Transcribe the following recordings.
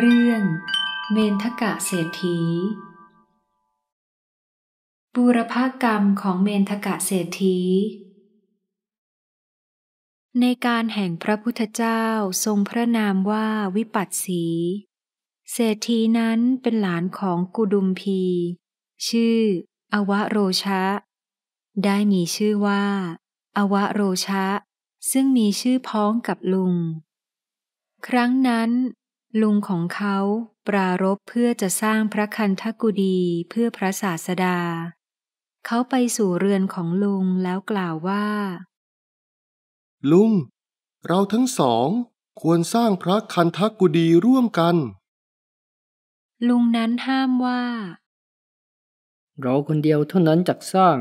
เรื่องเมนทกะเศรษฐีบูรพากรรมของเมนทกะเศรษฐีในการแห่งพระพุทธเจ้าทรงพระนามว่าวิปัสสี เศรษฐีนั้นเป็นหลานของกุดุมพี ชื่ออวะโรชะ ได้มีชื่อว่าอวะโรชะ ซึ่งมีชื่อพ้องกับลุงครั้งนั้นลุงของเขา ปรารบเพื่อจะสร้างพระคันธกุดีเพื่อพระศาสดา เขาไปสู่เรือนของลุงแล้วกล่าวว่า ลุง เราทั้งสอง ควรสร้างพระคันธกุดีร่วมกัน ลุงนั้นห้ามว่า เราคนเดียวเท่านั้นจักสร้าง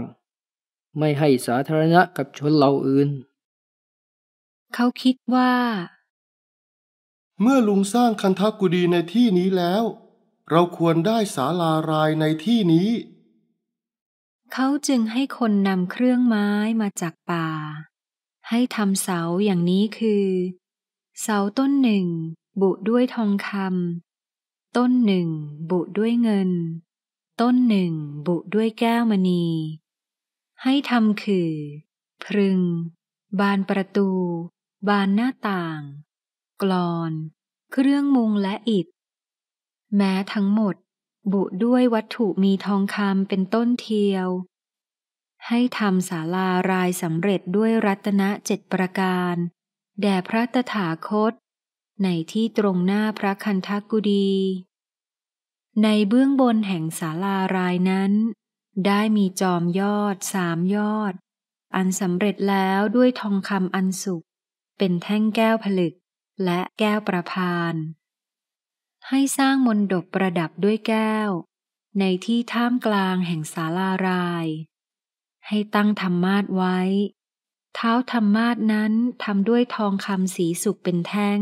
ไม่ให้สาธารณะกับชนเราอื่น เขาคิดว่าเมื่อลุงสร้างคันทักุดีในที่นี้แล้ว เราควรได้ศาลารายในที่นี้ เขาจึงให้คนนำเครื่องไม้มาจากป่า ให้ทำเสาอย่างนี้คือ เสาต้นหนึ่ง บุด้วยทองคำต้นหนึ่ง บุด้วยเงิน ต้นหนึ่ง บุด้วยแก้วมณี ให้ทำคือ พรึง บานประตู บานหน้าต่างกรอนเครื่องมุงและอิฐแม้ทั้งหมดบุด้วยวัตถุมีทองคำเป็นต้นเทียว ให้ทำศาลารายสำเร็จด้วยรัตนะเจ็ดประการ แด่พระตถาคต ในที่ตรงหน้าพระคันธกุดี ในเบื้องบนแห่งศาลารายนั้น ได้มีจอมยอดสามยอด อันสำเร็จแล้วด้วยทองคำอันสุกเป็นแท่งแก้วผลึกและแก้วประพาน ให้สร้างมนดบประดับด้วยแก้ว ในที่ท่ามกลางแห่งศาลาราย ให้ตั้งธรรมาสไว้ เท้าธรรมาสนั้นทำด้วยทองคำสีสุกเป็นแท่ง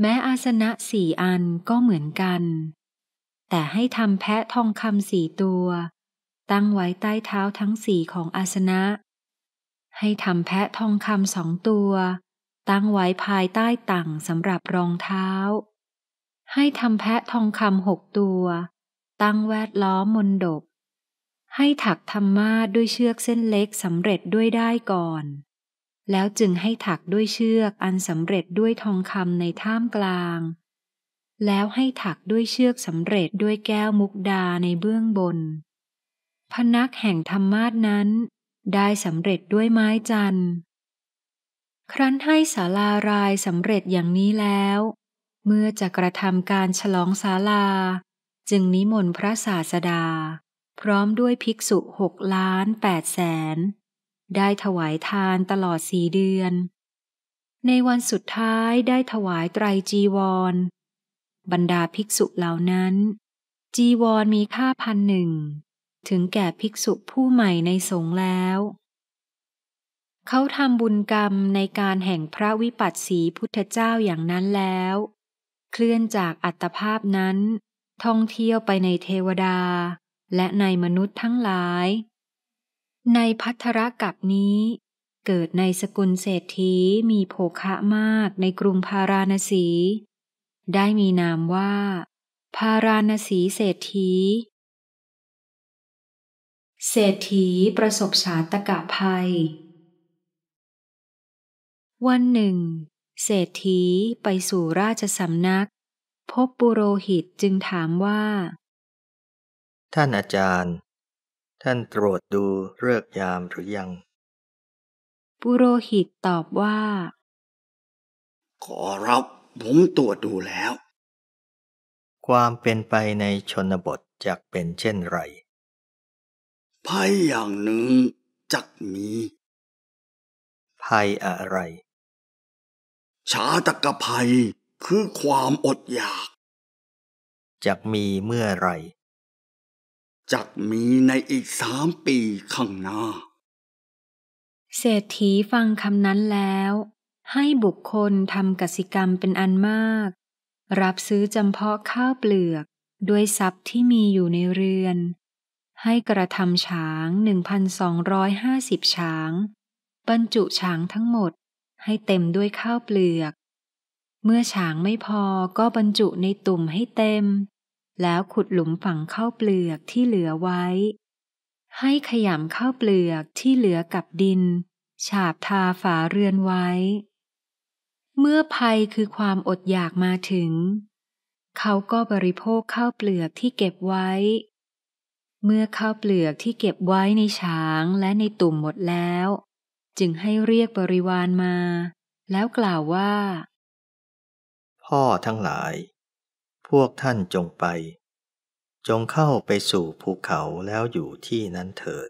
แม้อาสนะสี่อันก็เหมือนกัน แต่ให้ทำแพะทองคำสี่ตัว ตั้งไว้ใต้เท้าทั้งสี่ของอาสนะ ให้ทำแพะทองคำสองตัวตั้งไว้ภายใต้ตังสำหรับรองเท้า ให้ทำแพะทองคำหกตัว ตั้งแวดล้อมมนดบ ให้ถักธรรมาด้วยเชือกเส้นเล็กสำเร็จด้วยได้ก่อน แล้วจึงให้ถักด้วยเชือกอันสำเร็จด้วยทองคำในท่ามกลาง แล้วให้ถักด้วยเชือกสำเร็จด้วยแก้วมุกดาในเบื้องบน พนักแห่งธรรมานั้น ได้สำเร็จด้วยไม้จันทร์ครั้นให้ศาลารายสำเร็จอย่างนี้แล้ว เมื่อจะกระทำการฉลองศาลา จึงนิมนต์พระศาสดา พร้อมด้วยภิกษุหกล้านแปดแสนได้ถวายทานตลอดสี่เดือน ในวันสุดท้ายได้ถวายไตรจีวร บรรดาภิกษุเหล่านั้น จีวรมีค่าพันหนึ่งถึงแก่ภิกษุผู้ใหม่ในสงฆ์แล้วเขาทำบุญกรรมในการแห่งพระวิปัสสีพุทธเจ้าอย่างนั้นแล้ว เคลื่อนจากอัตภาพนั้นท่องเที่ยวไปในเทวดาและในมนุษย์ทั้งหลาย ในพัทธะกับนี้ เกิดในสกุลเศรษฐีมีโภคะมากในกรุงพาราณสี ได้มีนามว่า พาราณสีเศรษฐี เศรษฐีประสบชาตกะภัยวันหนึ่ง เศรษฐีไปสู่ราชสำนัก พบปุโรหิตจึงถามว่า ท่านอาจารย์ ท่านตรวจดูเลิกยามหรือยัง ปุโรหิตตอบว่า ขอรับผมตรวจดูแล้ว ความเป็นไปในชนบทจะกเป็นเช่นไรภัยอย่างหนึ่งจักมีภัยอะไรชาตกภัยคือความอดอยากจะมีเมื่อไรจะมีในอีกสามปีข้างหน้า เศรษฐีฟังคำนั้นแล้ว ให้บุคคลทำกสิกรรมเป็นอันมาก รับซื้อจำเพาะข้าวเปลือกด้วยทรัพย์ที่มีอยู่ในเรือน ให้กระทำช้าง 1,250ช้างบรรจุช้างทั้งหมดให้เต็มด้วยข้าวเปลือก เมื่อฉางไม่พอก็บรรจุในตุ่มให้เต็ม แล้วขุดหลุมฝังข้าวเปลือกที่เหลือไว้ ให้ขยำข้าวเปลือกที่เหลือกับดิน ฉาบทาฝาเรือนไว้ เมื่อภัยคือความอดอยากมาถึง เขาก็บริโภคข้าวเปลือกที่เก็บไว้ เมื่อข้าวเปลือกที่เก็บไว้ในช้างและในตุ่มหมดแล้วจึงให้เรียกบริวารมา แล้วกล่าวว่า พ่อทั้งหลาย พวกท่านจงไป จงเข้าไปสู่ภูเขาแล้วอยู่ที่นั้นเถิด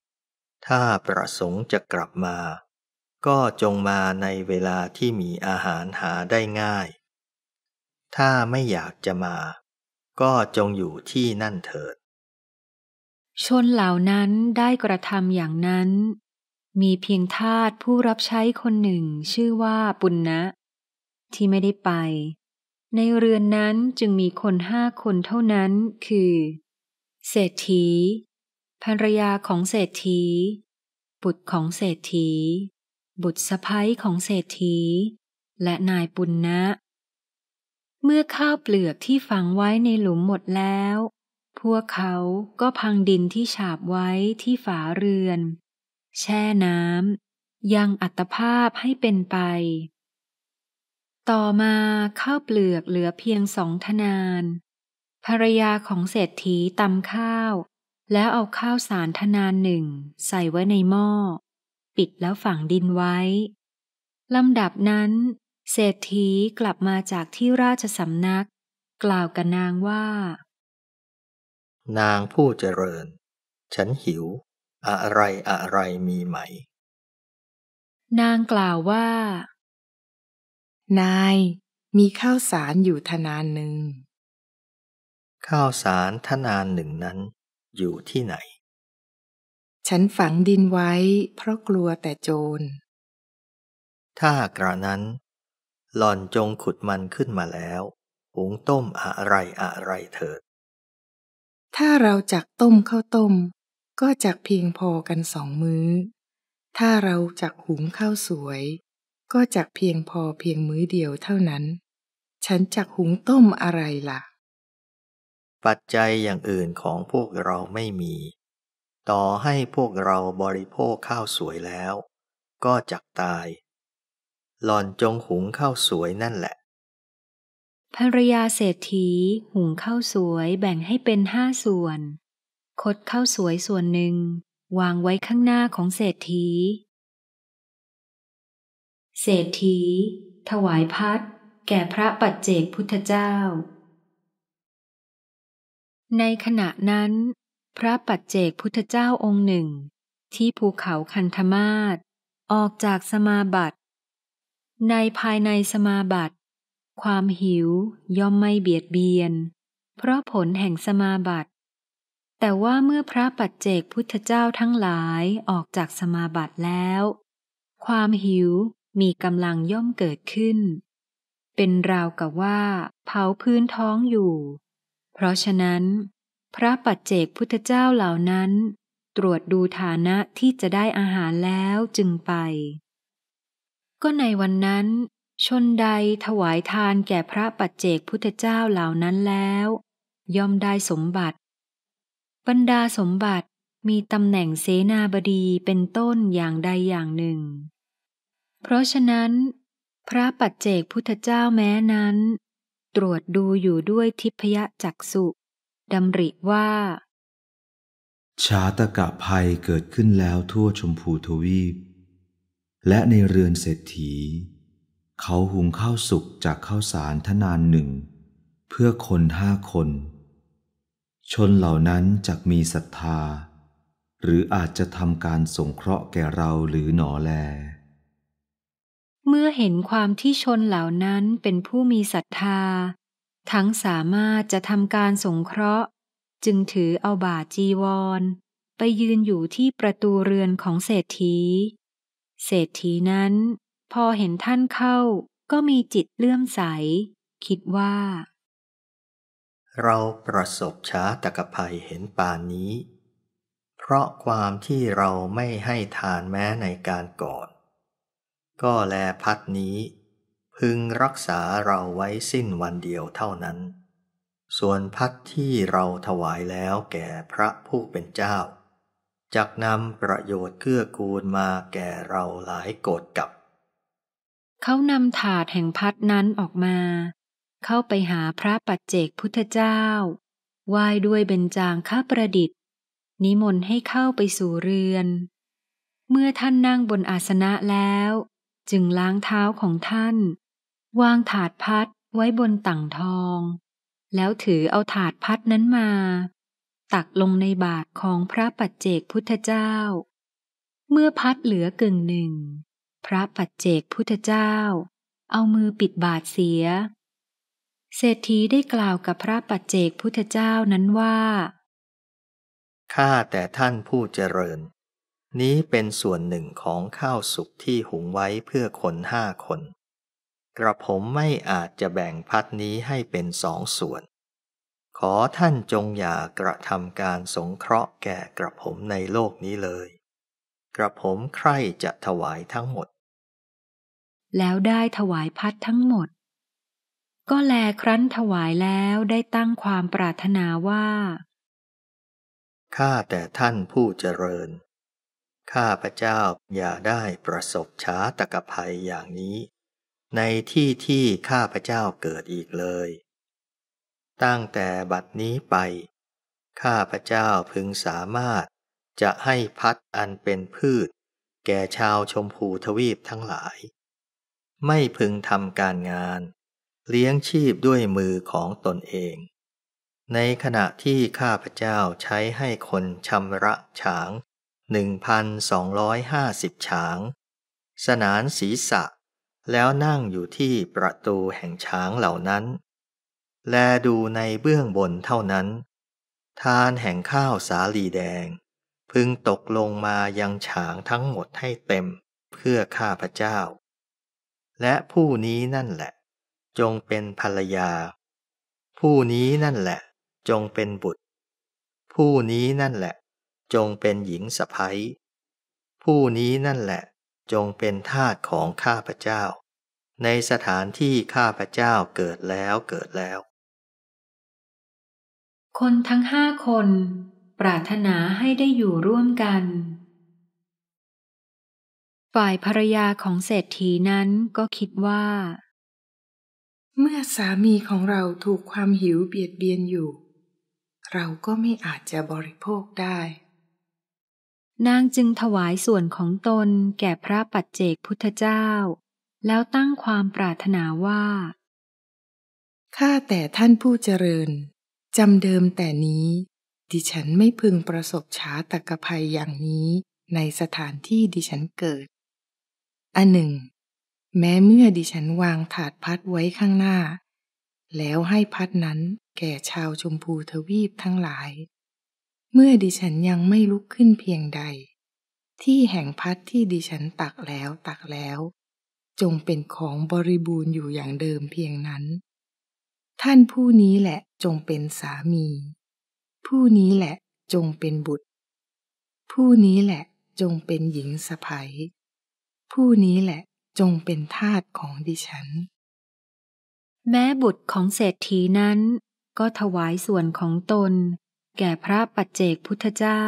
ถ้าประสงค์จะกลับมา ก็จงมาในเวลาที่มีอาหารหาได้ง่าย ถ้าไม่อยากจะมา ก็จงอยู่ที่นั่นเถิด ชนเหล่านั้นได้กระทำอย่างนั้นมีเพียงทาสผู้รับใช้คนหนึ่งชื่อว่าปุณณนะ ที่ไม่ได้ไป ในเรือนนั้นจึงมีคนห้าคนเท่านั้นคือ เศรษฐี ภรรยาของเศรษฐีบุตรของเศรษฐี บุตรสะพ้ยของเศรษฐี และนายปุณณนะ เมื่อข้าวเปลือกที่ฝังไว้ในหลุมหมดแล้ว พวกเขาก็พังดินที่ฉาบไว้ที่ฝาเรือนแช่น้ำยังอัตภาพให้เป็นไป ต่อมาข้าวเปลือกเหลือเพียงสองทนาน ภรรยาของเศรษฐีตำข้าว แล้วเอาข้าวสารทนานหนึ่งใส่ไว้ในหม้อปิดแล้วฝังดินไว้ลำดับนั้นเศรษฐีกลับมาจากที่ราชสำนัก กล่าวกับนางว่า นางผู้เจริญฉันหิวอะไรอะไรมีไหม นางกล่าวว่า นายมีข้าวสารอยู่ทนานหนึ่ง ข้าวสารทนานหนึ่งนั้นอยู่ที่ไหน ฉันฝังดินไว้ เพราะกลัวแต่โจร ถ้ากระนั้น หล่อนจงขุดมันขึ้นมาแล้วหุงต้มอะไรอะไรเถิดถ้าเราจักต้มข้าวต้มก็จักเพียงพอกันสองมือ้อ ถ้าเราจักหุงข้าวสวย ก็จักเพียงพอเพียงมื้อเดียวเท่านั้น ฉันจักหุงต้มอะไรละ่ะ ปัจจัยอย่างอื่นของพวกเราไม่มี ต่อให้พวกเราบริโภคข้าวสวยแล้ว ก็จักตาย หล่อนจงหุงข้าวสวยนั่นแหละ ภรรยาเศรษฐีหุงข้าวสวยแบ่งให้เป็นห้าส่วนคดข้าวสวยส่วนหนึ่งวางไว้ข้างหน้าของเศรษฐี เศรษฐี ถวายพัด แก่พระปัจเจกพุทธเจ้า ในขณะนั้น พระปัจเจกพุทธเจ้าองค์หนึ่ง ที่ภูเขาคันธมาศออกจากสมาบัติ ในภายในสมาบัติ ความหิวย่อมไม่เบียดเบียน เพราะผลแห่งสมาบัติแต่ว่าเมื่อพระปัจเจกพุทธเจ้าทั้งหลายออกจากสมาบัติแล้ว ความหิวมีกำลังย่อมเกิดขึ้น เป็นราวกับว่าเผาพื้นท้องอยู่ เพราะฉะนั้น พระปัจเจกพุทธเจ้าเหล่านั้น ตรวจดูฐานะที่จะได้อาหารแล้วจึงไป ก็ในวันนั้น ชนใดถวายทานแก่พระปัจเจกพุทธเจ้าเหล่านั้นแล้ว ย่อมได้สมบัติบรรดาสมบัติมีตำแหน่งเสนาบดีเป็นต้นอย่างใดอย่างหนึ่ง เพราะฉะนั้นพระปัจเจกพุทธเจ้าแม้นั้น ตรวจดูอยู่ด้วยทิพยจักสุดำริว่า ชาตกะภัยเกิดขึ้นแล้วทั่วชมพูทวีป และในเรือนเศรษฐี เขาหุงข้าวสุกจากข้าวสารทนานหนึ่ง เพื่อคนห้าคนชนเหล่านั้นจกมีศรัทธาหรืออาจจะทำการสงเคราะห์แก่เราหรือหนอแล เมื่อเห็นความที่ชนเหล่านั้นเป็นผู้มีศรัทธา ทั้งสามารถจะทำการสงเคราะห์ จึงถือเอาบาจีวรไปยืนอยู่ที่ประตูเรือนของเศรษฐี เศรษฐีนั้น พอเห็นท่านเข้าก็มีจิตเลื่อมใส คิดว่าเราประสบช้าตกภัยเห็นป่านนี้ เพราะความที่เราไม่ให้ทานแม้ในการก่อน ก็แลพัดนี้ พึงรักษาเราไว้สิ้นวันเดียวเท่านั้น ส่วนพัดที่เราถวายแล้วแก่พระผู้เป็นเจ้า จักนำประโยชน์เกื้อกูลมาแก่เราหลายโกรธกับ เขานำถาดแห่งพัดนั้นออกมาเข้าไปหาพระปัจเจกพุทธเจ้า ไหว้ด้วยเบญจางค้าประดิษฐ์ นิมนต์ให้เข้าไปสู่เรือน เมื่อท่านนั่งบนอาสนะแล้ว จึงล้างเท้าของท่าน วางถาดพัดไว้บนต่างทอง แล้วถือเอาถาดพัดนั้นมา ตักลงในบาทของพระปัจเจกพุทธเจ้า เมื่อพัดเหลือกึ่งหนึ่ง พระปัจเจกพุทธเจ้า เอามือปิดบาทเสียเศรษฐีได้กล่าวกับพระปัจเจกพุทธเจ้านั้นว่า ข้าแต่ท่านผู้เจริญ นี้เป็นส่วนหนึ่งของข้าวสุกที่หุงไว้เพื่อคนห้าคน กระผมไม่อาจจะแบ่งพัดนี้ให้เป็นสองส่วน ขอท่านจงอย่ากระทำการสงเคราะห์แก่กระผมในโลกนี้เลย กระผมใคร่จะถวายทั้งหมด แล้วได้ถวายพัดทั้งหมดก็แลครั้นถวายแล้วได้ตั้งความปรารถนาว่า ข้าแต่ท่านผู้เจริญ ข้าพระเจ้าอย่าได้ประสบช้าตกภัยอย่างนี้ ในที่ที่ข้าพระเจ้าเกิดอีกเลย ตั้งแต่บัดนี้ไป ข้าพระเจ้าพึงสามารถ จะให้พัดอันเป็นพืช แก่ชาวชมพูทวีปทั้งหลาย ไม่พึงทำการงานเลี้ยงชีพด้วยมือของตนเอง ในขณะที่ข้าพเจ้าใช้ให้คนชำระฉาง 1,250ฉาง สนานศีรษะ แล้วนั่งอยู่ที่ประตูแห่งช้างเหล่านั้น แลดูในเบื้องบนเท่านั้น ทานแห่งข้าวสาลีแดง พึงตกลงมายังฉางทั้งหมดให้เต็มเพื่อข้าพเจ้า และผู้นี้นั่นแหละจงเป็นภรรยา ผู้นี้นั่นแหละจงเป็นบุตร ผู้นี้นั่นแหละจงเป็นหญิงสะพ้ยผู้นี้นั่นแหละจงเป็นทาสของข้าพเจ้า ในสถานที่ข้าพเจ้าเกิดแล้วเกิดแล้ว คนทั้งห้าคน ปรารถนาให้ได้อยู่ร่วมกัน ฝ่ายภรรยาของเศรษฐีนั้นก็คิดว่าเมื่อสามีของเราถูกความหิวเบียดเบียนอยู่ เราก็ไม่อาจจะบริโภคได้ นางจึงถวายส่วนของตนแก่พระปัจเจกพุทธเจ้า แล้วตั้งความปรารถนาว่า ข้าแต่ท่านผู้เจริญ จำเดิมแต่นี้ดิฉันไม่พึงประสบชาตกภัยอย่างนี้ในสถานที่ดิฉันเกิด อันหนึ่งแม้เมื่อดิฉันวางถาดพัดไว้ข้างหน้า แล้วให้พัดนั้นแก่ชาวชมพูทวีปทั้งหลาย เมื่อดิฉันยังไม่ลุกขึ้นเพียงใด ที่แห่งพัดที่ดิฉันตักแล้วตักแล้ว จงเป็นของบริบูรณ์อยู่อย่างเดิมเพียงนั้น ท่านผู้นี้แหละจงเป็นสามี ผู้นี้แหละจงเป็นบุตร ผู้นี้แหละจงเป็นหญิงสะใภ้ผู้นี้แหละจงเป็นทาสของดิฉัน แม้บุตรของเศรษฐีนั้น ก็ถวายส่วนของตน แก่พระปัจเจกพุทธเจ้า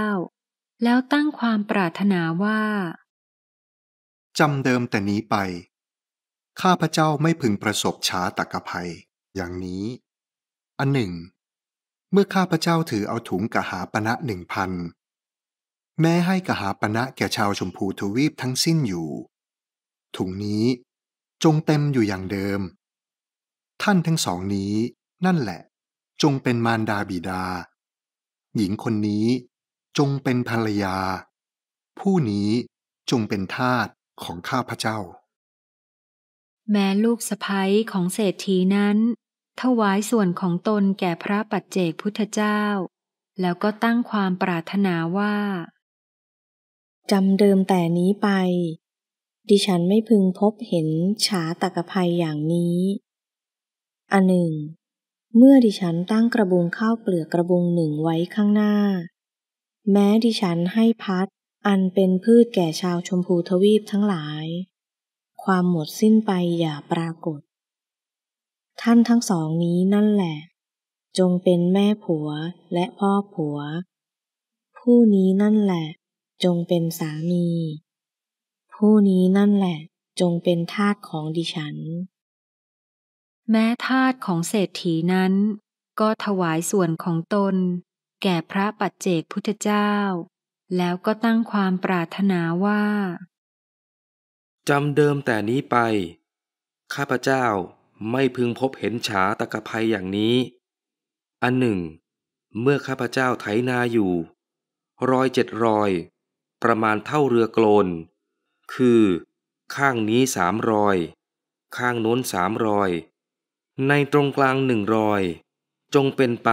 แล้วตั้งความปรารถนาว่า จำเดิมแต่นี้ไป ข้าพระเจ้าไม่พึงประสบช้าตักภัยอย่างนี้ อันหนึ่ง เมื่อข้าพระเจ้าถือเอาถุงกหาปณะหนึ่งพันแม้ให้กหาปณะแก่ชาวชมพูทวีปทั้งสิ้นอยู่ถุงนี้จงเต็มอยู่อย่างเดิม ท่านทั้งสองนี้นั่นแหละจงเป็นมารดาบิดา หญิงคนนี้จงเป็นภรรยา ผู้นี้จงเป็นทาสของข้าพเจ้า แม้ลูกสะพ้ยของเศรษฐีนั้น ถวายส่วนของตนแก่พระปัจเจกพุทธเจ้า แล้วก็ตั้งความปรารถนาว่า จำเดิมแต่นี้ไปดิฉันไม่พึงพบเห็นฉาตกภัยอย่างนี้ อันหนึ่ง เมื่อดิฉันตั้งกระบุงข้าวเปลือกกระบุงหนึ่งไว้ข้างหน้า แม้ดิฉันให้พัดอันเป็นพืชแก่ชาวชมพูทวีปทั้งหลาย ความหมดสิ้นไปอย่าปรากฏ ท่านทั้งสองนี้นั่นแหละ จงเป็นแม่ผัวและพ่อผัว ผู้นี้นั่นแหละ จงเป็นสามีผู้นี้นั่นแหละจงเป็นทาสของดิฉัน แม้ทาสของเศรษฐีนั้น ก็ถวายส่วนของตน แก่พระปัจเจกพุทธเจ้า แล้วก็ตั้งความปรารถนาว่า จำเดิมแต่นี้ไป ข้าพเจ้าไม่พึงพบเห็นฉาตะกะภัยอย่างนี้ อันหนึ่ง เมื่อข้าพเจ้าไถนาอยู่รอยเจ็ดรอย ประมาณเท่าเรือโกลนคือข้างนี้สามรอย ข้างโน้นสามรอย ในตรงกลางหนึ่งรอยจงเป็นไป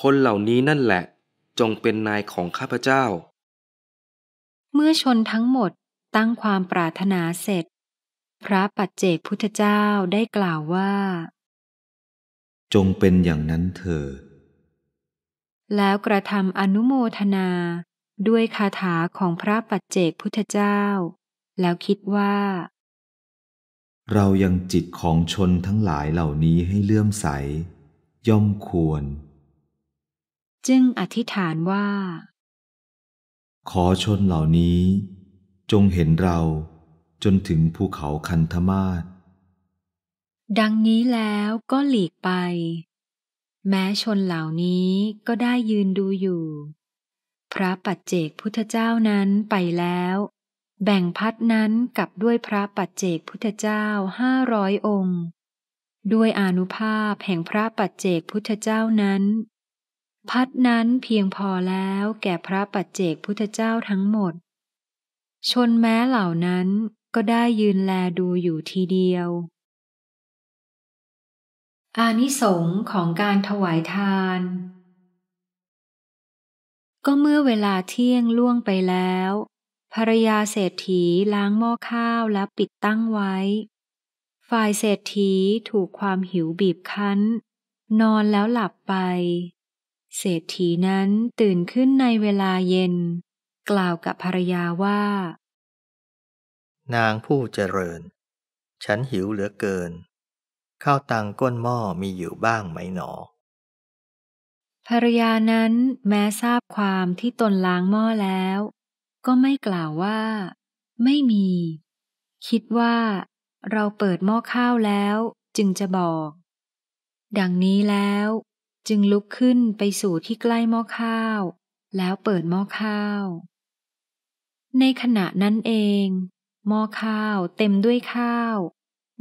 คนเหล่านี้นั่นแหละจงเป็นนายของข้าพเจ้า เมื่อชนทั้งหมดตั้งความปรารถนาเสร็จ พระปัจเจกพุทธเจ้าได้กล่าวว่า จงเป็นอย่างนั้นเถิดแล้วกระทำอนุโมทนาด้วยคาถาของพระปัจเจกพุทธเจ้า แล้วคิดว่า เรายังจิตของชนทั้งหลายเหล่านี้ให้เลื่อมใส ย่อมควร จึงอธิษฐานว่า ขอชนเหล่านี้ จงเห็นเราจนถึงภูเขาคันธมาศดังนี้แล้วก็หลีกไป แม้ชนเหล่านี้ก็ได้ยืนดูอยู่พระปัจเจกพุทธเจ้านั้นไปแล้ว แบ่งพัดนั้นกับด้วยพระปัจเจกพุทธเจ้าห้าร้อยองค์ ด้วยอนุภาพแห่งพระปัจเจกพุทธเจ้านั้นพัดนั้นเพียงพอแล้วแก่พระปัจเจกพุทธเจ้าทั้งหมด ชนแม้เหล่านั้นก็ได้ยืนแลดูอยู่ทีเดียว อานิสงของการถวายทานก็เมื่อเวลาเที่ยงล่วงไปแล้ว ภรรยาเศรษฐีล้างหม้อข้าวและปิดตั้งไว้ ฝ่ายเศรษฐีถูกความหิวบีบคั้น นอนแล้วหลับไป เศรษฐีนั้นตื่นขึ้นในเวลาเย็น กล่าวกับภรรยาว่า นางผู้เจริญ ฉันหิวเหลือเกินข้าวตังก้นหม้อมีอยู่บ้างไหมหนอภรรยานั้นแม้ทราบความที่ตนล้างหม้อแล้วก็ไม่กล่าวว่าไม่มี คิดว่า เราเปิดหม้อข้าวแล้ว จึงจะบอก ดังนี้แล้วจึงลุกขึ้นไปสู่ที่ใกล้หม้อข้าวแล้วเปิดหม้อข้าว ในขณะนั้นเอง หม้อข้าวเต็มด้วยข้าว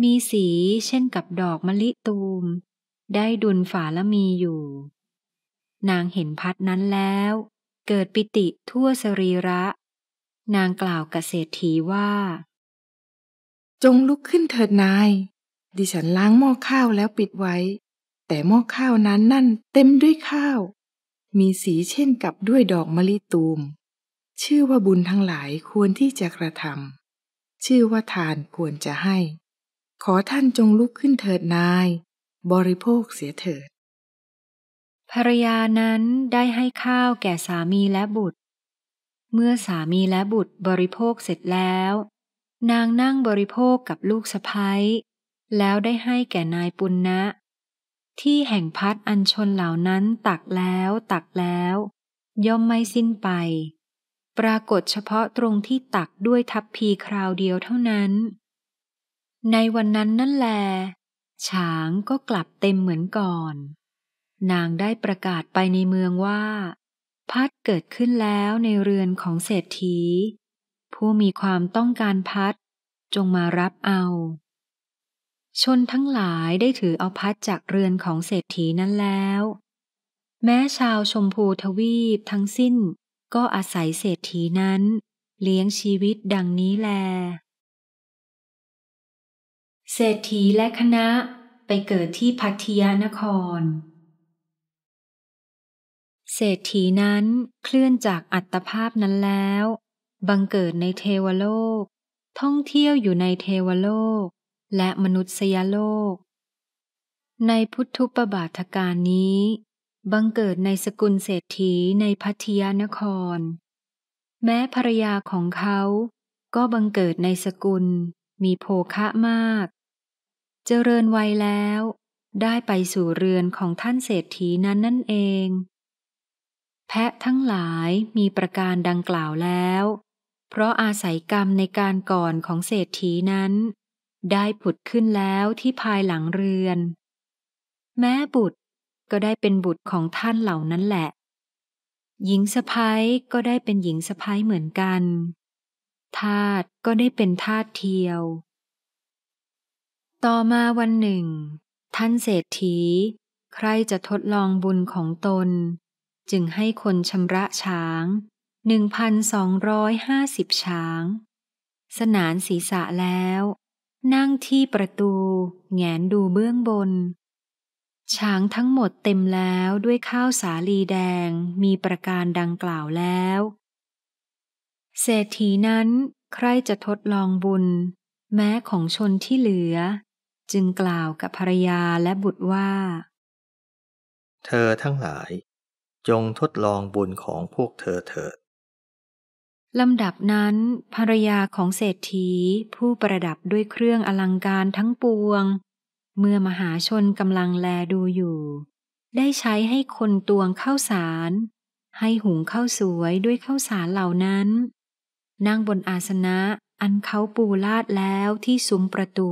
มีสีเช่นกับดอกมะลิตูม ได้ดุลฝาละมีอยู่นางเห็นพัดนั้นแล้วเกิดปิติทั่วสรีระ นางกล่าวกับเศรษฐีว่า จงลุกขึ้นเถิดนาย ดิฉันล้างหม้อข้าวแล้วปิดไว้ แต่หม้อข้าวนั้นนั่น เต็มด้วยข้าว มีสีเช่นกับด้วยดอกมะลิตูม ชื่อว่าบุญทั้งหลายควรที่จะกระทำชื่อว่าทานควรจะให้ ขอท่านจงลุกขึ้นเถิดนาย บริโภคเสียเถิดภรรยานั้นได้ให้ข้าวแก่สามีและบุตร เมื่อสามีและบุตรบริโภคเสร็จแล้ว นางนั่งบริโภคกับลูกสะพ้ยแล้วได้ให้แก่นายปุณณนะ ที่แห่งพัดอันชนเหล่านั้นตักแล้วตักแล้ว ย่อมไม่สิ้นไป ปรากฏเฉพาะตรงที่ตักด้วยทัพพีคราวเดียวเท่านั้น ในวันนั้นนั่นแลฉางก็กลับเต็มเหมือนก่อนนางได้ประกาศไปในเมืองว่า พัดเกิดขึ้นแล้วในเรือนของเศรษฐี ผู้มีความต้องการพัดจงมารับเอา ชนทั้งหลายได้ถือเอาพัดจากเรือนของเศรษฐีนั้นแล้ว แม้ชาวชมพูทวีปทั้งสิ้นก็อาศัยเศรษฐีนั้น เลี้ยงชีวิตดังนี้แล เศรษฐีและคณะไปเกิดที่พัทยานครเศรษฐีนั้นเคลื่อนจากอัตภาพนั้นแล้ว บังเกิดในเทวโลก ท่องเที่ยวอยู่ในเทวโลกและมนุษยโลก ในพุทธุปบาทการนี้ บังเกิดในสกุลเศรษฐีในพัทยานคร แม้ภรยาของเขาก็บังเกิดในสกุลมีโภคะมาก เจริญวัยแล้วได้ไปสู่เรือนของท่านเศรษฐีนั้นนั่นเองแพะทั้งหลายมีประการดังกล่าวแล้ว เพราะอาศัยกรรมในการก่อนของเศรษฐีนั้น ได้ผุดขึ้นแล้วที่ภายหลังเรือน แม้บุตรก็ได้เป็นบุตรของท่านเหล่านั้นแหละ หญิงสะพ้ายก็ได้เป็นหญิงสะพ้ายเหมือนกัน ทาตก็ได้เป็นทาตเทียว ต่อมาวันหนึ่ง ท่านเศรษฐี ใครจะทดลองบุญของตนจึงให้คนชำระช้าง 1,250 ช้าง สนานศีรษะแล้ว นั่งที่ประตูแงนดูเบื้องบน ช้างทั้งหมดเต็มแล้วด้วยข้าวสาลีแดงมีประการดังกล่าวแล้ว เศรษฐีนั้น ใครจะทดลองบุญ แม้ของชนที่เหลือ จึงกล่าวกับภรรยาและบุตรว่า เธอทั้งหลายจงทดลองบุญของพวกเธอเถิด ลำดับนั้น ภรรยาของเศรษฐี ผู้ประดับด้วยเครื่องอลังการทั้งปวง เมื่อมหาชนกำลังแลดูอยู่ ได้ใช้ให้คนตวงข้าวสารให้หุงข้าวสวยด้วยข้าวสารเหล่านั้น นั่งบนอาสนะอันเขาปูลาดแล้วที่ซุ้มประตู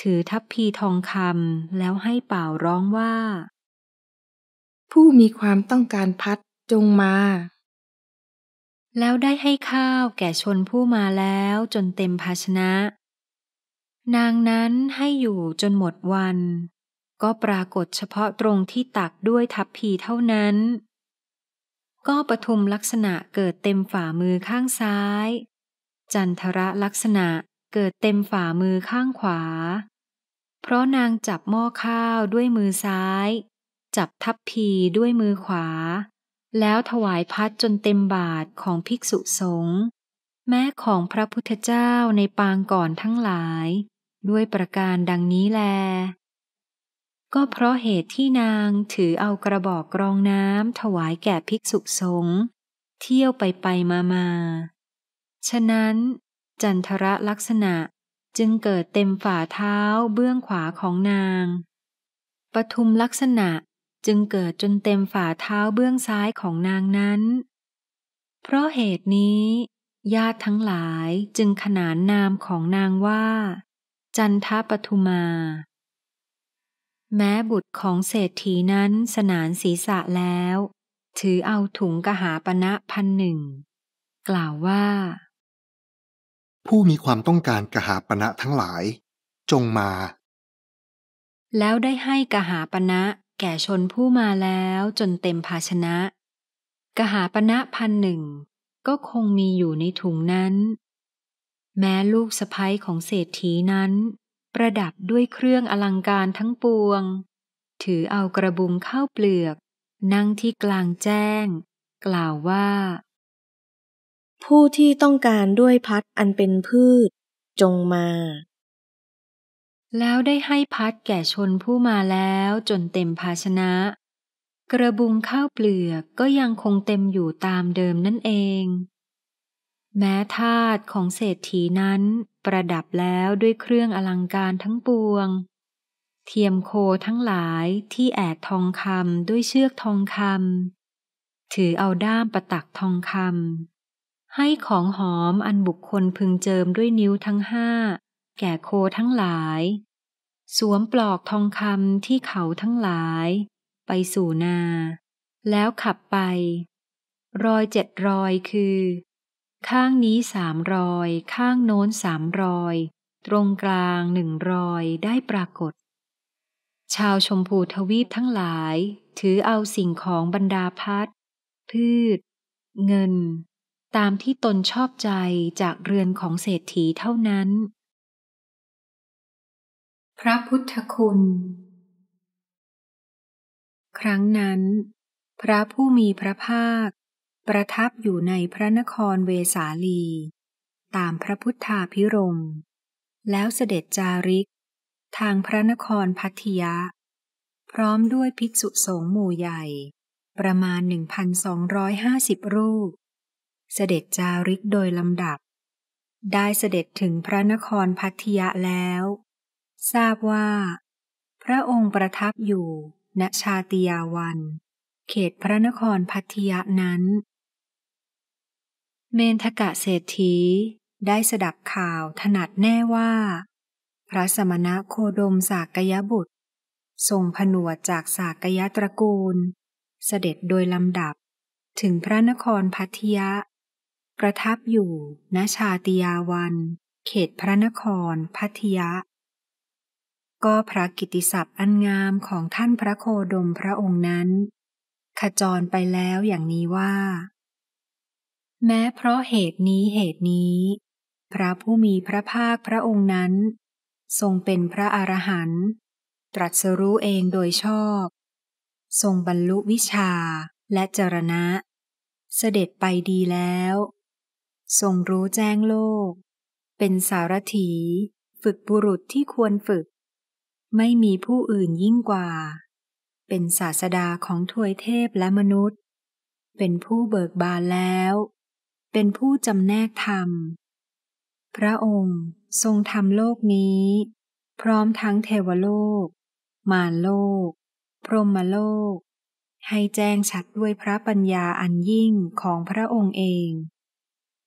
ถือทัพพีทองคำแล้วให้เป่าร้องว่าผู้มีความต้องการพัดจงมา แล้วได้ให้ข้าวแก่ชนผู้มาแล้วจนเต็มภาชนะ นางนั้นให้อยู่จนหมดวัน ก็ปรากฏเฉพาะตรงที่ตักด้วยทัพพีเท่านั้น ก็ปทุมลักษณะเกิดเต็มฝ่ามือข้างซ้าย จันทระลักษณะเกิดเต็มฝ่ามือข้างขวา เพราะนางจับหม้อข้าวด้วยมือซ้ายจับทัพพีด้วยมือขวา แล้วถวายพัดจนเต็มบาทของภิกษุสงฆ์แม้ของพระพุทธเจ้าในปางก่อนทั้งหลาย ด้วยประการดังนี้แล ก็เพราะเหตุที่นางถือเอากระบอกกรองน้ำถวายแก่ภิกษุสงฆ์เที่ยวไปไปมามาฉะนั้น จันทรลักษณะจึงเกิดเต็มฝ่าเท้าเบื้องขวาของนางปทุมลักษณะจึงเกิดจนเต็มฝ่าเท้าเบื้องซ้ายของนางนั้น เพราะเหตุนี้ ญาติทั้งหลายจึงขนานนามของนางว่า จันทปทุมา แม้บุตรของเศรษฐีนั้นสนานศีรษะแล้ว ถือเอาถุงกหาปณะพันหนึ่ง กล่าวว่า ผู้มีความต้องการกหาปณะทั้งหลาย จงมา แล้วได้ให้กหาปณะแก่ชนผู้มาแล้วจนเต็มภาชนะ กหาปณะพันหนึ่ง ก็คงมีอยู่ในถุงนั้น แม้ลูกสะพ้ยของเศรษฐีนั้น ประดับด้วยเครื่องอลังการทั้งปวง ถือเอากระบุงข้าวเปลือก นั่งที่กลางแจ้งกล่าวว่า ผู้ที่ต้องการด้วยพัดอันเป็นพืช จงมาแล้วได้ให้พัดแก่ชนผู้มาแล้วจนเต็มภาชนะ กระบุงข้าวเปลือกก็ยังคงเต็มอยู่ตามเดิมนั่นเอง แม้ธาตุของเศรษฐีนั้น ประดับแล้วด้วยเครื่องอลังการทั้งปวง เทียมโคทั้งหลายที่แอกทองคำด้วยเชือกทองคำถือเอาด้ามประตักทองคำให้ของหอมอันบุคคลพึงเจิมด้วยนิ้วทั้งห้าแก่โคทั้งหลาย สวมปลอกทองคำที่เขาทั้งหลาย ไปสู่นา แล้วขับไป รอยเจ็ดรอยคือ ข้างนี้สามรอยข้างโน้นสามรอย ตรงกลางหนึ่งรอยได้ปรากฏ ชาวชมพูทวีปทั้งหลายถือเอาสิ่งของบรรดาพัดพืช เงิน ตามที่ตนชอบใจจากเรือนของเศรษฐีเท่านั้นพระพุทธคุณ ครั้งนั้น พระผู้มีพระภาคประทับอยู่ในพระนครเวสาลี ตามพระพุทธาพิรมแล้วเสด็จจาริกทางพระนครพัทยะพร้อมด้วยภิกษุสงฆ์หมู่ใหญ่ ประมาณ 1,250 รูป เสด็จจาริกโดยลำดับ ได้เสด็จถึงพระนครพัทยะแล้วทราบว่าพระองค์ประทับอยู่ ณชาติยาวัน เขตพระนครพัทยานั้น เมนทกะเศรษฐีได้สดับข่าวถนัดแน่ว่า พระสมณะโคดมสากยบุตรทรงผนวดจากสากยตระกูลเสด็จโดยลำดับ ถึงพระนครพัทยะประทับอยู่ณชาติยาวัน เขตพระนครพัทยาก็พระกิติศัพท์อันงามของท่านพระโคดมพระองค์นั้น ขจรไปแล้วอย่างนี้ว่า แม้เพราะเหตุนี้เหตุนี้ พระผู้มีพระภาคพระองค์นั้น ทรงเป็นพระอรหันต์ตรัสรู้เองโดยชอบ ทรงบรรลุวิชาและจรณะ เสด็จไปดีแล้ว ทรงรู้แจ้งโลก เป็นสารถีฝึกบุรุษที่ควรฝึกไม่มีผู้อื่นยิ่งกว่า เป็นศาสดาของทวยเทพและมนุษย์ เป็นผู้เบิกบานแล้ว เป็นผู้จำแนกธรรม พระองค์ทรงทำโลกนี้ พร้อมทั้งเทวโลก มารโลก พรหมโลก ให้แจ้งชัดด้วยพระปัญญาอันยิ่งของพระองค์เอง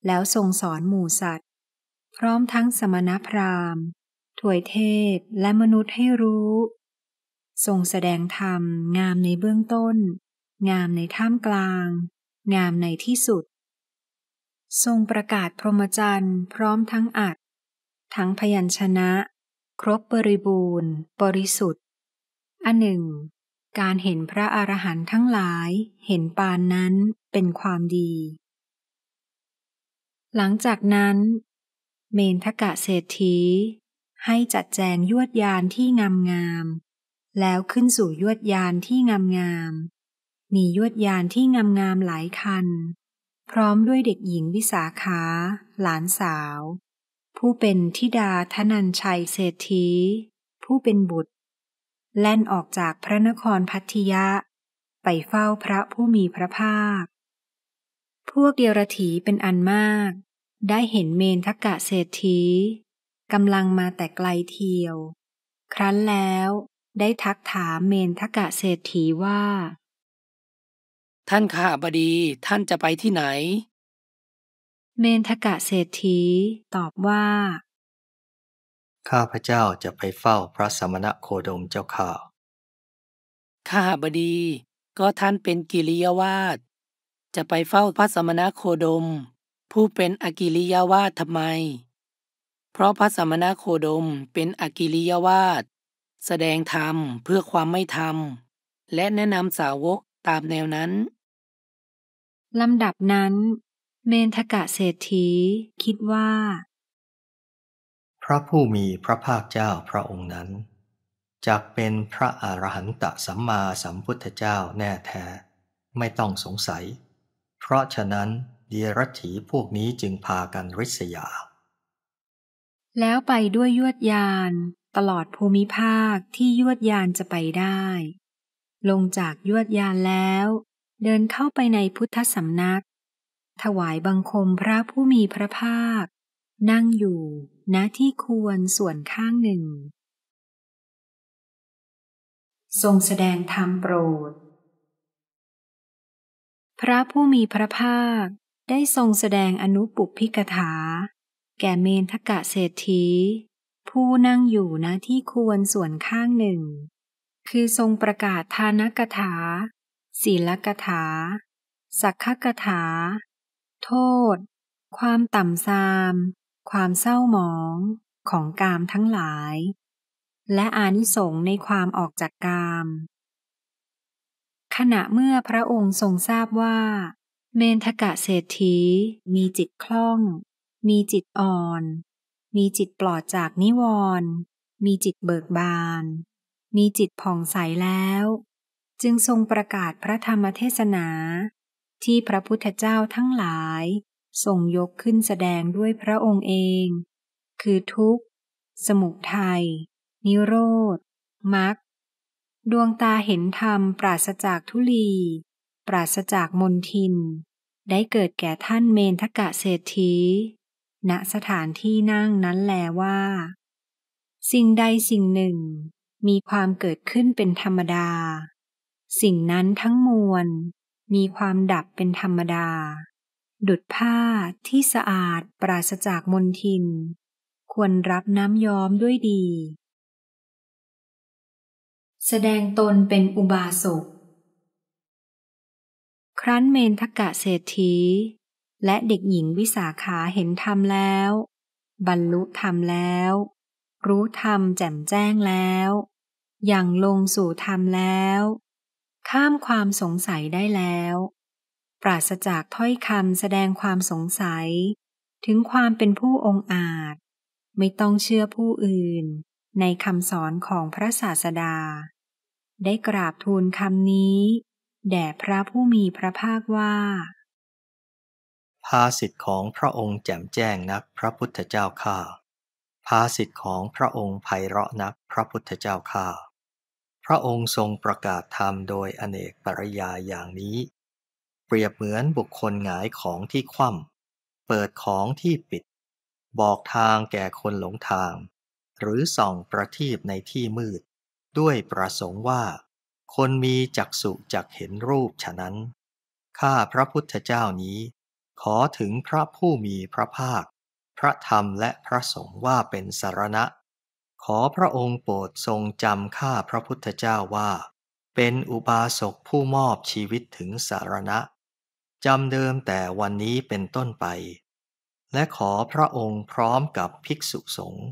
แล้วทรงสอนหมู่สัตว์ พร้อมทั้งสมณพราหมณ์ถวยเทพและมนุษย์ให้รู้ ทรงแสดงธรรมงามในเบื้องต้น งามในท่ามกลาง งามในที่สุด ทรงประกาศพรหมจรรย์พร้อมทั้งอัดทั้งพยัญชนะ ครบบริบูรณ์ บริสุทธิ์อันหนึ่ง การเห็นพระอรหันต์ทั้งหลายเห็นปานนั้นเป็นความดี หลังจากนั้น เมนทกะเศรษฐีให้จัดแจงยวดยานที่งามงาม แล้วขึ้นสู่ยวดยานที่งามงาม มียวดยานที่งามงามหลายคัน พร้อมด้วยเด็กหญิงวิสาขา หลานสาว ผู้เป็นทิดาทนันชัยเศรษฐี ผู้เป็นบุตร แล่นออกจากพระนครพัทยะไปเฝ้าพระผู้มีพระภาค พวกเดียรถีเป็นอันมาก ได้เห็นเมนทกกะเศรษฐีกำลังมาแต่ไกลเทียว ครั้นแล้วได้ทักถามเมนทกะเศรษฐีว่า ท่านข้าบดีท่านจะไปที่ไหน เมนทกะเศรษฐีตอบว่า ข้าพระเจ้าจะไปเฝ้าพระสมณะโคดมเจ้าข่าข้าบดีก็ท่านเป็นกิริยาวาสจะไปเฝ้าพระสมณะโคดม ผู้เป็นอกิริยาวาสทำไมเพราะพระสมณโคดมเป็นอกิริยวาท แสดงธรรมเพื่อความไม่ธรรมและแนะนำสาวกตามแนวนั้น ลำดับนั้นเมนทกะเศรษฐีคิดว่า พระผู้มีพระภาคเจ้าพระองค์นั้นจักเป็นพระอรหันตสัมมาสัมพุทธเจ้าแน่แท้ไม่ต้องสงสัย เพราะฉะนั้นเดียรถีพวกนี้จึงพากันริษยาแล้วไปด้วยยวดยานตลอดภูมิภาคที่ยวดยานจะไปได้ ลงจากยวดยานแล้ว เดินเข้าไปในพุทธสำนัก ถวายบังคมพระผู้มีพระภาค นั่งอยู่ณที่ควรส่วนข้างหนึ่ง ทรงแสดงธรรมโปรด พระผู้มีพระภาคได้ทรงแสดงอนุปุพิกถาแก่เมนทกะเศรษฐี ผู้นั่งอยู่ณที่ควรส่วนข้างหนึ่ง คือทรงประกาศทานกถาศีลกถา สักขกถา โทษ ความต่ำซาม ความเศร้าหมอง ของกามทั้งหลาย และอานิสงส์ในความออกจากกาม ขณะเมื่อพระองค์ทรงทราบว่า เมนทกะเศรษฐีมีจิตคล่องมีจิตอ่อน มีจิตปลอดจากนิวรณ์มีจิตเบิกบาน มีจิตผ่องใสแล้ว จึงทรงประกาศพระธรรมเทศนา ที่พระพุทธเจ้าทั้งหลายทรงยกขึ้นแสดงด้วยพระองค์เอง คือทุกข์ สมุทัย นิโรธ มรรค ดวงตาเห็นธรรมปราศจากทุลี ปราศจากมนทิน ได้เกิดแก่ท่านเมนทกะเศรษฐีณสถานที่นั่งนั้นแลว่า สิ่งใดสิ่งหนึ่ง มีความเกิดขึ้นเป็นธรรมดา สิ่งนั้นทั้งมวล มีความดับเป็นธรรมดา ดุดผ้าที่สะอาดปราศจากมลทิน ควรรับน้ำย้อมด้วยดี แสดงตนเป็นอุบาสก ครั้นเมนทกะเศรษฐีและเด็กหญิงวิสาขาเห็นธรรมแล้ว บรรลุธรรมแล้ว รู้ธรรมแจ่มแจ้งแล้ว อย่างลงสู่ธรรมแล้ว ข้ามความสงสัยได้แล้ว ปราศจากถ้อยคำแสดงความสงสัย ถึงความเป็นผู้องอาจ ไม่ต้องเชื่อผู้อื่นในคำสอนของพระศาสดา ได้กราบทูลคำนี้ แด่พระผู้มีพระภาคว่าภาสิทธิ์ของพระองค์แจ่มแจ้งนักพระพุทธเจ้าข้าภาสิทธิ์ของพระองค์ไพเราะนักพระพุทธเจ้าข้า พระองค์ทรงประกาศธรรมโดยอเนกปริยาอย่างนี้ เปรียบเหมือนบุคคลหงายของที่คว่ำเปิดของที่ปิด บอกทางแก่คนหลงทาง หรือส่องประทีปในที่มืด ด้วยประสงค์ว่า คนมีจักสุจักเห็นรูปฉะนั้น ข้าพระพุทธเจ้านี้ขอถึงพระผู้มีพระภาค พระธรรมและพระสงฆ์ว่าเป็นสารณะ ขอพระองค์โปรดทรงจำข้าพระพุทธเจ้าว่า เป็นอุบาสกผู้มอบชีวิตถึงสารณะ จำเดิมแต่วันนี้เป็นต้นไป และขอพระองค์พร้อมกับภิกษุสงฆ์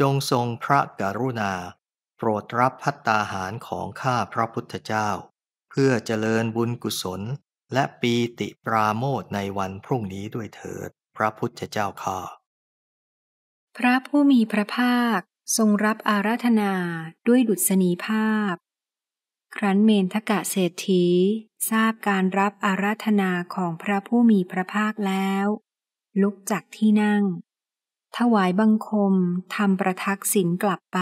จงทรงพระกรุณา โปรดรับพัตตาหารของข้าพระพุทธเจ้า เพื่อเจริญบุญกุศลและปีติปราโมทในวันพรุ่งนี้ด้วยเถิด พระพุทธเจ้าข้าพระผู้มีพระภาคทรงรับอาราธนาด้วยดุษณีภาพ ครั้นเมนทกะเศรษฐีทราบการรับอาราธนาของพระผู้มีพระภาคแล้ว ลุกจากที่นั่ง ถวายบังคม ทำประทักษิณกลับไป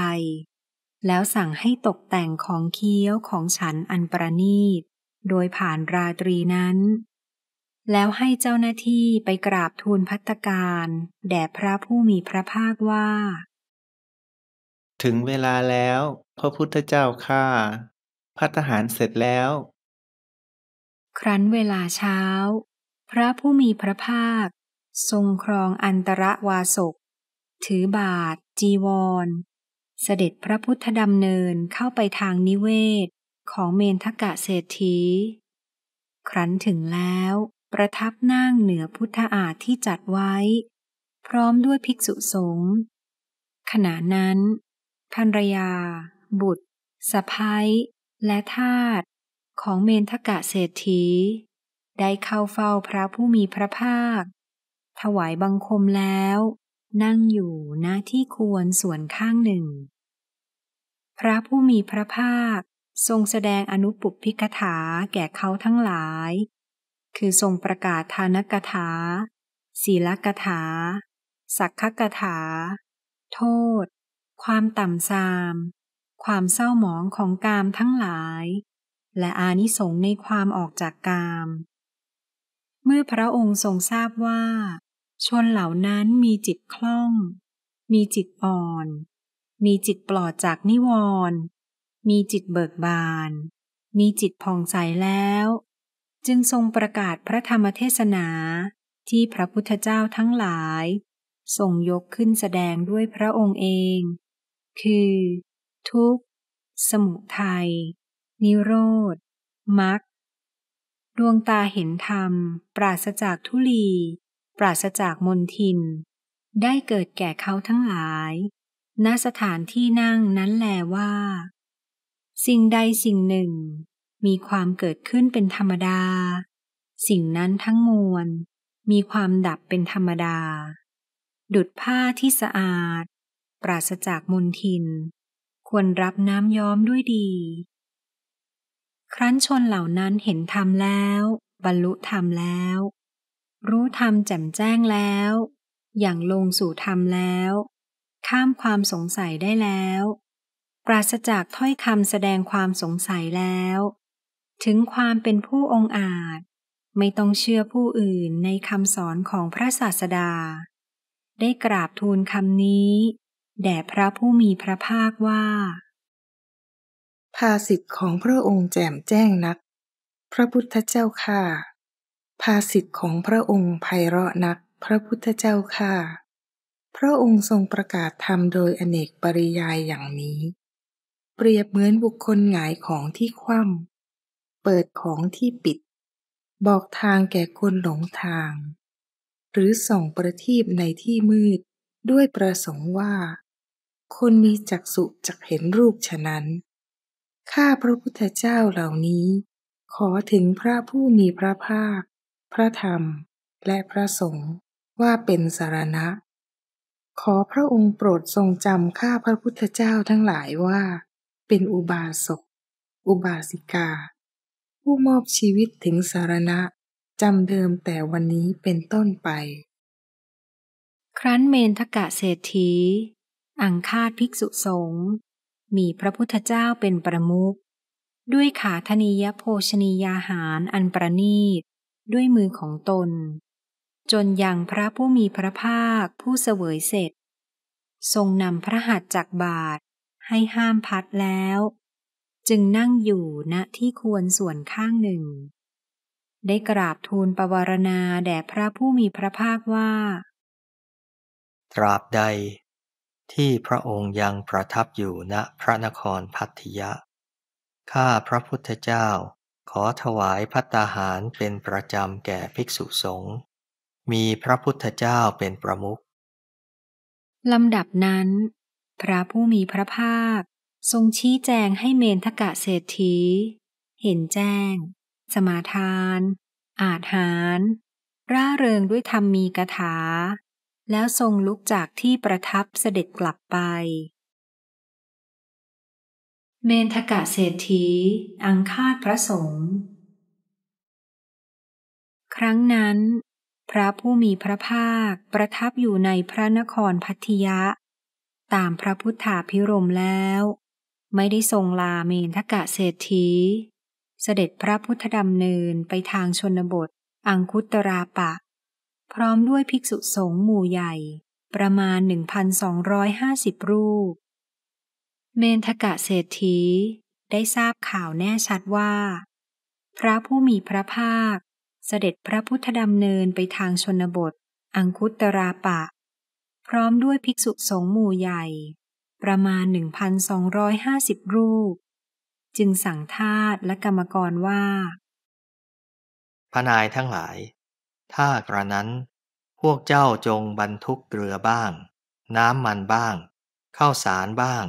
แล้วสั่งให้ตกแต่งของเคี้ยวของฉันอันประณีตโดยผ่านราตรีนั้น แล้วให้เจ้าหน้าที่ไปกราบทูลพัตการ แด่พระผู้มีพระภาคว่า ถึงเวลาแล้ว พระพุทธเจ้าข้าพัฒหารเสร็จแล้ว ครั้นเวลาเช้า พระผู้มีพระภาค ทรงครองอันตรวาสก ถือบาทจีวร เสด็จพระพุทธดำเนินเข้าไปทางนิเวศของเมนทกะเศรษฐี ครั้นถึงแล้ว ประทับนั่งเหนือพุทธอาฏที่จัดไว้ พร้อมด้วยภิกษุสงฆ์ขณะนั้น ภรรยา บุตรสะพ้ยและทาตของเมนทกะเศรษฐีได้เข้าเฝ้าพระผู้มีพระภาค ถวายบังคมแล้ว นั่งอยู่ณที่ควรส่วนข้างหนึ่ง พระผู้มีพระภาคทรงแสดงอนุปุพพิกถาแก่เขาทั้งหลาย คือทรงประกาศทานกถาศีลกถา สักขกถา โทษ ความต่ำทราม ความเศร้าหมองของกามทั้งหลาย และอานิสงในความออกจากกาม เมื่อพระองค์ทรงทราบว่า ชนเหล่านั้นมีจิตคล่อง มีจิตอ่อน มีจิตปลอดจากนิวรณ์มีจิตเบิกบาน มีจิตผ่องใสแล้ว จึงทรงประกาศพระธรรมเทศนา ที่พระพุทธเจ้าทั้งหลายทรงยกขึ้นแสดงด้วยพระองค์เอง คือ ทุกข์ สมุทัย นิโรธมรรคดวงตาเห็นธรรม ปราศจากทุลี ปราศจากมนทิน ได้เกิดแก่เขาทั้งหลาย ณ สถานที่นั่งนั้นแลว่าสิ่งใดสิ่งหนึ่ง มีความเกิดขึ้นเป็นธรรมดา สิ่งนั้นทั้งมวล มีความดับเป็นธรรมดา ดุดผ้าที่สะอาด ปราศจากมลทิน ควรรับน้ำย้อมด้วยดี ครั้นชนเหล่านั้นเห็นธรรมแล้ว บรรลุธรรมแล้ว รู้ธรรมแจ่มแจ้งแล้ว อย่างลงสู่ธรรมแล้ว ข้ามความสงสัยได้แล้วปราศจากถ้อยคำแสดงความสงสัยแล้ว ถึงความเป็นผู้องอาจไม่ต้องเชื่อผู้อื่นในคำสอนของพระศาสดา ได้กราบทูลคำนี้ แด่พระผู้มีพระภาคว่า ภาสิทธิ์ของพระองค์แจ่มแจ้งนักพระพุทธเจ้าค่ะภาสิทธิ์ของพระองค์ไพเราะนักพระพุทธเจ้าค่ะพระองค์ทรงประกาศธรรมโดยอเนกปริยายอย่างนี้เปรียบเหมือนบุคคลหงายของที่คว่ำเปิดของที่ปิด บอกทางแก่คนหลงทาง หรือส่องประทีปในที่มืดด้วยประสงค์ว่า คนมีจักษุจักเห็นรูปฉะนั้น ข้าพระพุทธเจ้าเหล่านี้ ขอถึงพระผู้มีพระภาค พระธรรม และพระสงฆ์ว่าเป็นสารณะ ขอพระองค์โปรดทรงจำข้าพระพุทธเจ้าทั้งหลายว่าเป็นอุบาสก อุบาสิกา ผู้มอบชีวิตถึงสารณะ จำเดิมแต่วันนี้เป็นต้นไป ครั้นเมนทกะเศรษฐี อังคาดภิกษุสงฆ์มีพระพุทธเจ้าเป็นประมุข ด้วยขาธนียโภชนียาหารอันประนีต ด้วยมือของตน จนยังพระผู้มีพระภาคผู้เสวยเสร็จ ทรงนำพระหัตถ์จากบาทให้ห้ามพัดแล้ว จึงนั่งอยู่ณที่ควรส่วนข้างหนึ่ง ได้กราบทูลปวารณาแด่พระผู้มีพระภาคว่า ตราบใด ที่พระองค์ยังประทับอยู่ณพระนครพัทยะ ข้าพระพุทธเจ้าขอถวายพัตตาหารเป็นประจำแก่ภิกษุสงฆ์มีพระพุทธเจ้าเป็นประมุขลำดับนั้นพระผู้มีพระภาคทรงชี้แจงให้เมนทกะเศรษฐี เห็นแจ้ง สมาทาน อาจหาร ร่าเริงด้วยธรรมมีกถา แล้วทรงลุกจากที่ประทับเสด็จกลับไป เมนทกะเศรษฐี อังคาดพระสงฆ์ครั้งนั้น พระผู้มีพระภาคประทับอยู่ในพระนครพัทยาตามพระพุทธาพิรมแล้ว ไม่ได้ทรงลาเมนทกะเศรษฐี เสด็จพระพุทธดำเนินไปทางชนบทอังคุตราปะ พร้อมด้วยภิกษุสงฆ์หมู่ใหญ่ประมาณ 1,250 รูป เมนทกะเศรษฐีได้ทราบข่าวแน่ชัดว่า พระผู้มีพระภาค เสด็จพระพุทธดำเนินไปทางชนบทอังคุตราปะร้อมด้วยภิกษุสงฆ์หมู่ใหญ่ ประมาณ 1,250 รูป จึงสั่งทาสและกรรมกรว่าพนายทั้งหลาย ถ้ากระนั้นพวกเจ้าจงบรรทุกเกลือบ้าง น้ำมันบ้างข้าวสารบ้าง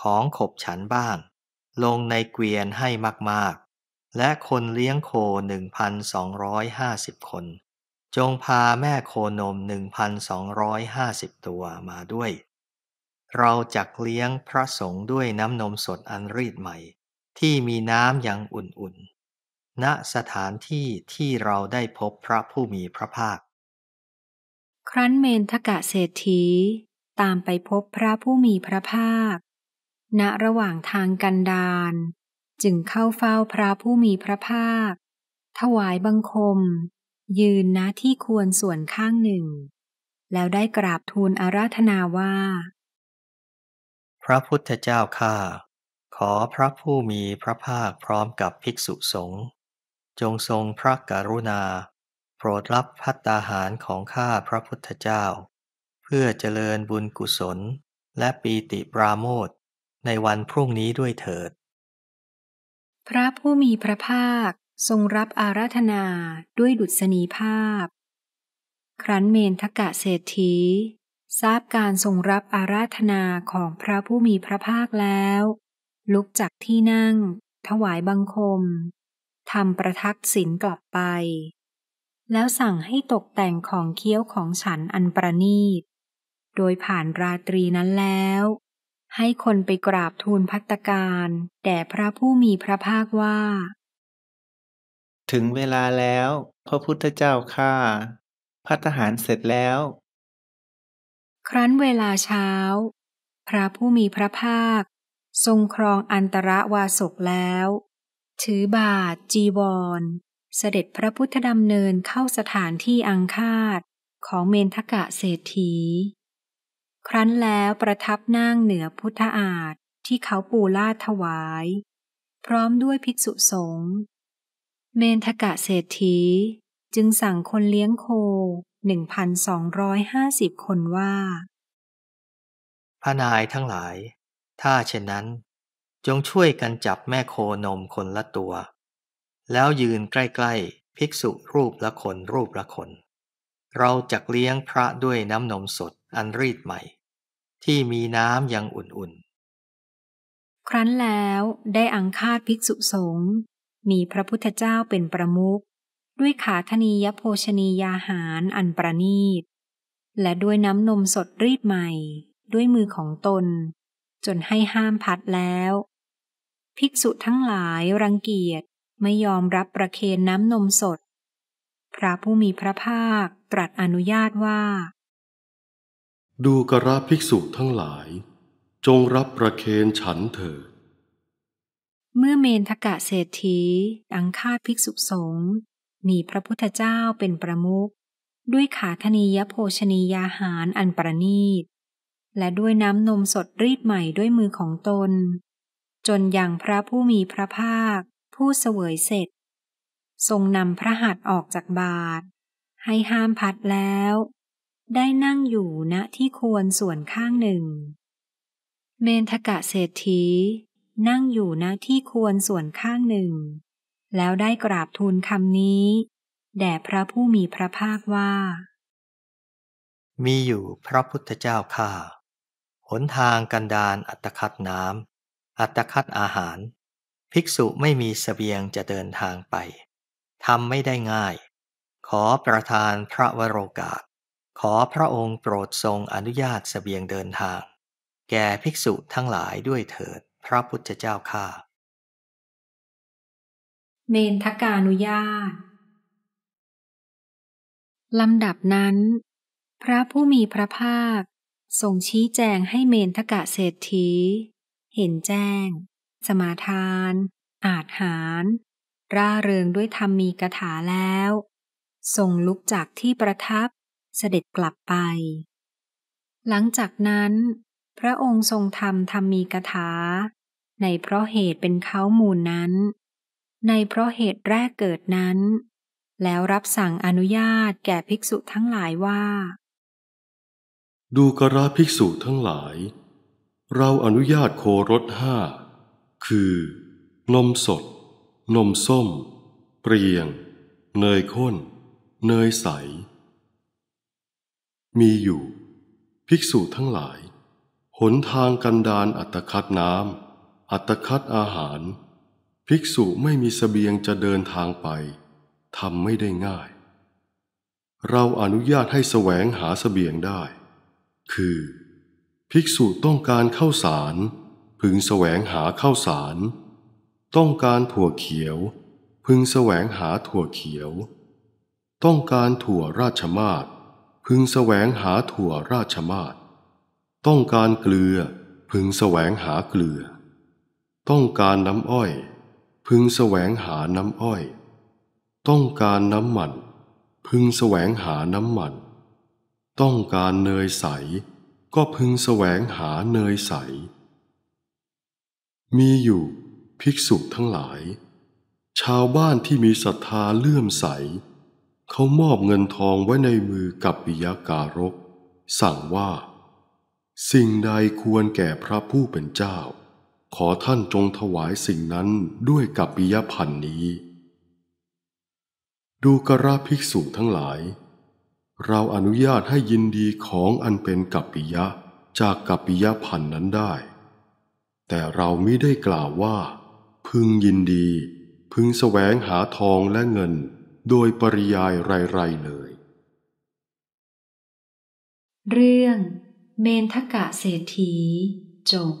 ของขบฉันบ้าง ลงในเกวียนให้มากๆ และคนเลี้ยงโค 1,250 คนจงพาแม่โคนม 1,250 ตัวมาด้วย เราจักเลี้ยงพระสงฆ์ด้วยน้ำนมสดอันรีดใหม่ ที่มีน้ำยังอุ่นๆ ณ สถานที่ที่เราได้พบพระผู้มีพระภาค ครั้นเมนทกะเศรษฐีตามไปพบพระผู้มีพระภาค ณระหว่างทางกันดารจึงเข้าเฝ้าพระผู้มีพระภาค ถวายบังคมยืนณที่ควรส่วนข้างหนึ่ง แล้วได้กราบทูลอาราธนาว่า พระพุทธเจ้าข้าขอพระผู้มีพระภาคพร้อมกับภิกษุสงฆ์จงทรงพระกรุณา โปรดรับพัตตาหารของข้าพระพุทธเจ้า เพื่อเจริญบุญกุศลและปีติปราโมทในวันพรุ่งนี้ด้วยเถิด พระผู้มีพระภาคทรงรับอาราธนาด้วยดุษณีภาพ ครั้นเมนทกะเศรษฐี ทราบการทรงรับอาราธนาของพระผู้มีพระภาคแล้ว ลุกจากที่นั่งถวายบังคม ทำประทักษิลกลับไป แล้วสั่งให้ตกแต่งของเคี้ยวของฉันอันประนีต โดยผ่านราตรีนั้นแล้ว ให้คนไปกราบทูลพัตการแด่พระผู้มีพระภาคว่าถึงเวลาแล้ว พระพุทธเจ้าข้าพัฒหารเสร็จแล้ว ครั้นเวลาเช้า พระผู้มีพระภาค ทรงครองอันตรวาสกแล้ว ถือบาทจีวร เสด็จพระพุทธดำเนินเข้าสถานที่อังคาดของเมนทกะเศรษฐี ครั้นแล้วประทับนั่งเหนือพุทธอาฏที่เขาปูลาดถวาย พร้อมด้วยภิกษุสงฆ์เมนทกะเศรษฐีจึงสั่งคนเลี้ยงโค 1,250 คนว่าพระนายทั้งหลาย ถ้าเช่นนั้นจงช่วยกันจับแม่โคนมคนละตัว แล้วยืนใกล้ๆ ภิกษุรูปละคนรูปละคน เราจะเลี้ยงพระด้วยน้ำนมสดอันรีดใหม่ ที่มีน้ำยังอุ่นๆ ครั้นแล้วได้อังคาดภิกษุสงฆ์มีพระพุทธเจ้าเป็นประมุข ด้วยขาธนียโภชนียาหารอันประนีตและด้วยน้ำนมสดรีดใหม่ ด้วยมือของตน จนให้ห้ามพัดแล้ว ภิกษุทั้งหลายรังเกียจไม่ยอมรับประเคนน้ำนมสด พระผู้มีพระภาคตรัสอนุญาตว่า ดูกระภิกษุทั้งหลาย จงรับประเคนฉันเถิดเมื่อเมนทกะเศรษฐีอังคาภิกษุสงฆ์มีพระพุทธเจ้าเป็นประมุขด้วยขาธนียโภชนียาหารอันประนีต และด้วยน้ำนมสดรีดใหม่ด้วยมือของตน จนอย่างพระผู้มีพระภาค ผู้เสวยเสร็จ ทรงนำพระหัตถ์ออกจากบาท ให้ห้ามพัดแล้ว ได้นั่งอยู่ณที่ควรส่วนข้างหนึ่ง เมนทกะเศรษฐีนั่งอยู่ณที่ควรส่วนข้างหนึ่ง แล้วได้กราบทูลคำนี้แด่พระผู้มีพระภาคว่า มีอยู่พระพุทธเจ้าข้าหนทางกันดานอัตคัดน้ำอัตคัดอาหาร ภิกษุไม่มีสเสบียงจะเดินทางไปทำไม่ได้ง่าย ขอประทานพระวโรกาสขอพระองค์โปรดทรงอนุญาตสเสบียงเดินทาง แก่ภิกษุทั้งหลายด้วยเถิดพระพุทธเจ้าข้าเนนทกานุญาต ลำดับนั้น พระผู้มีพระภาคทรงชี้แจงให้เมนทกะเศรษฐี เห็นแจ้ง สมาทาน อาจหาร ร่าเริงด้วยธรรมมีกถาแล้วทรงลุกจากที่ประทับเสด็จกลับไป หลังจากนั้นพระองค์ทรงทำธรรมีกถา ในเพราะเหตุเป็นเขามูลนั้น ในเพราะเหตุแรกเกิดนั้น แล้วรับสั่งอนุญาตแก่ภิกษุทั้งหลายว่า ดูกระราภิกษุทั้งหลาย เราอนุญาตโครสห้าคือนมสด นมส้ม เปรียง เนยข้น เนยใส มีอยู่ ภิกษุทั้งหลายนทางกันดานอัตคัดน้ำอัตคัดอาหาร ภิกษุไม่มีสเสบียงจะเดินทางไปทำไม่ได้ง่าย เราอนุญาตให้แสวงหาสเสบียงได้ คือ ภิกษุต้องการเข้าสารพึงแสวงหาเข้าสารต้องการถั่วเขียว พึงแสวงหาถั่วเขียว ต้องการถั่วราชมาศพึงแสวงหาถั่วราชมาศต้องการเกลือพึงแสวงหาเกลือ ต้องการน้ำอ้อย พึงแสวงหาน้ำอ้อย ต้องการน้ำมันพึงแสวงหาน้ำมัน ต้องการเนยใส ก็พึงแสวงหาเนยใส มีอยู่ภิกษุทั้งหลาย ชาวบ้านที่มีศรัทธาเลื่อมใส เขามอบเงินทองไว้ในมือกับปิยาการก สั่งว่าสิ่งใดควรแก่พระผู้เป็นเจ้า ขอท่านจงถวายสิ่งนั้นด้วยกัปปิยพันธ์นี้ ดูกราภิกษุทั้งหลาย เราอนุญาตให้ยินดีของอันเป็นกัปปิยะจากกัปปิยพันธ์นั้นได้ แต่เราไม่ได้กล่าวว่า พึงยินดีพึงแสวงหาทองและเงินโดยปริยายไรๆเลย เรื่องเมนทกะเศรษฐีจบ